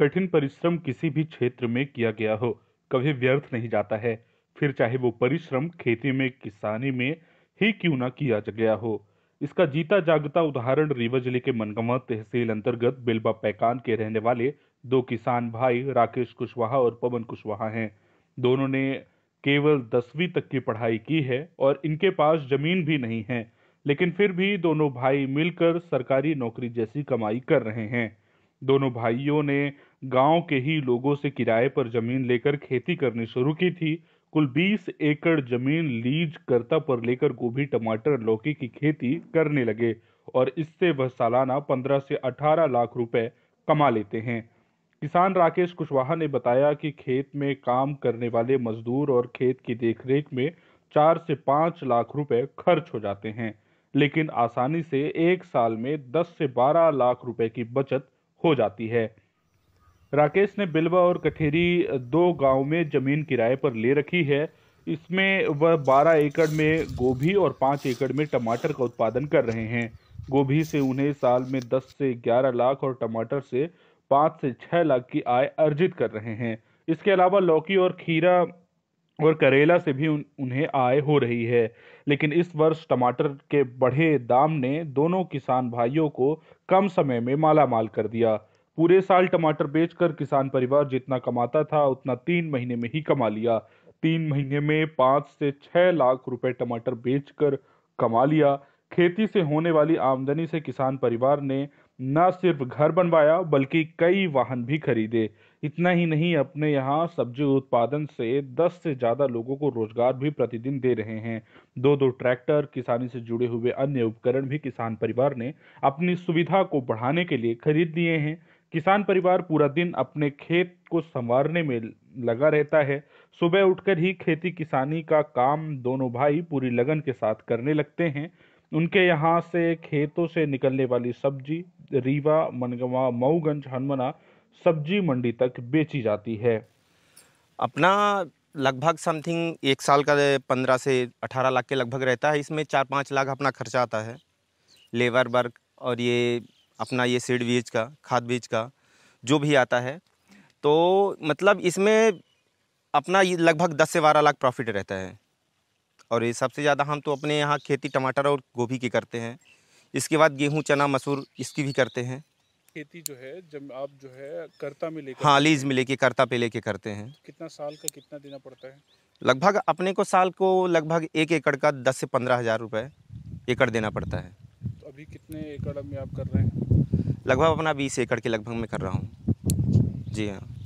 कठिन परिश्रम किसी भी क्षेत्र में किया गया हो कभी व्यर्थ नहीं जाता है फिर चाहे वो परिश्रम खेती में किसानी में ही क्यों ना किया गया हो इसका जीता जागता उदाहरण रीवा जिले के मनगमा तहसील अंतर्गत बिल्बा पैकान के रहने वाले दो किसान भाई राकेश कुशवाहा और पवन कुशवाहा हैं दोनों ने केवल दसवीं तक की पढ़ाई की है और इनके पास जमीन भी नहीं है लेकिन फिर भी दोनों भाई मिलकर सरकारी नौकरी जैसी कमाई कर रहे हैं दोनों भाइयों ने गांव के ही लोगों से किराए पर जमीन लेकर खेती करनी शुरू की थी कुल 20 एकड़ जमीन लीज करता पर लेकर गोभी टमाटर लौकी की खेती करने लगे और इससे वह सालाना 15 से 18 लाख रुपए कमा लेते हैं किसान राकेश कुशवाहा ने बताया कि खेत में काम करने वाले मजदूर और खेत की देखरेख में चार से पाँच लाख रुपए खर्च हो जाते हैं लेकिन आसानी से एक साल में दस से बारह लाख रुपए की बचत हो जाती है राकेश ने बिलवा और कठेरी दो गांव में जमीन किराए पर ले रखी है इसमें वह 12 एकड़ में गोभी और 5 एकड़ में टमाटर का उत्पादन कर रहे हैं गोभी से उन्हें साल में 10 से 11 लाख और टमाटर से 5 से 6 लाख की आय अर्जित कर रहे हैं इसके अलावा लौकी और खीरा और करेला से भी उन, उन्हें आय हो रही है लेकिन इस वर्ष टमाटर के बढ़े दाम ने दोनों किसान भाइयों को कम समय में माला माल कर दिया पूरे साल टमाटर बेचकर किसान परिवार जितना कमाता था उतना तीन महीने में ही कमा लिया तीन महीने में पाँच से छः लाख रुपए टमाटर बेचकर कमा लिया खेती से होने वाली आमदनी से किसान परिवार ने न सिर्फ घर बनवाया बल्कि कई वाहन भी खरीदे इतना ही नहीं अपने यहाँ सब्जी उत्पादन से दस से ज़्यादा लोगों को रोजगार भी प्रतिदिन दे रहे हैं दो दो ट्रैक्टर किसानी से जुड़े हुए अन्य उपकरण भी किसान परिवार ने अपनी सुविधा को बढ़ाने के लिए खरीद लिए हैं किसान परिवार पूरा दिन अपने खेत को संवारने में लगा रहता है सुबह उठकर ही खेती किसानी का काम दोनों भाई पूरी लगन के साथ करने लगते हैं उनके यहाँ से खेतों से निकलने वाली सब्जी रीवा मनगवा मऊगंज हनुमना सब्जी मंडी तक बेची जाती है अपना लगभग समथिंग एक साल का पंद्रह से अठारह लाख के लगभग रहता है इसमें चार पाँच लाख अपना खर्चा आता है लेबर वर्क और ये अपना ये सीड बीज का खाद बीज का जो भी आता है तो मतलब इसमें अपना लगभग दस से बारह लाख प्रॉफिट रहता है और ये सबसे ज़्यादा हम तो अपने यहाँ खेती टमाटर और गोभी की करते हैं इसके बाद गेहूँ चना मसूर इसकी भी करते हैं खेती जो है जब आप जो है करता हाँ, में लेके हाँ लीज में लेके करता पे लेके करते हैं कितना साल का कितना देना पड़ता है लगभग अपने को साल को लगभग एक एकड़ का दस से पंद्रह हज़ार रुपये एकड़ देना पड़ता है तो अभी कितने एकड़ में आप कर रहे हैं लगभग अपना बीस एकड़ के लगभग मैं कर रहा हूँ जी हाँ